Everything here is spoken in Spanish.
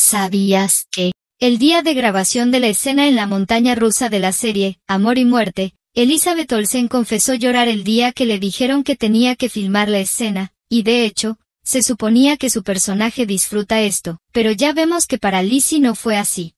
¿Sabías que? El día de grabación de la escena en la montaña rusa de la serie, Amor y Muerte, Elizabeth Olsen confesó llorar el día que le dijeron que tenía que filmar la escena, y de hecho, se suponía que su personaje disfruta esto, pero ya vemos que para Lizzie no fue así.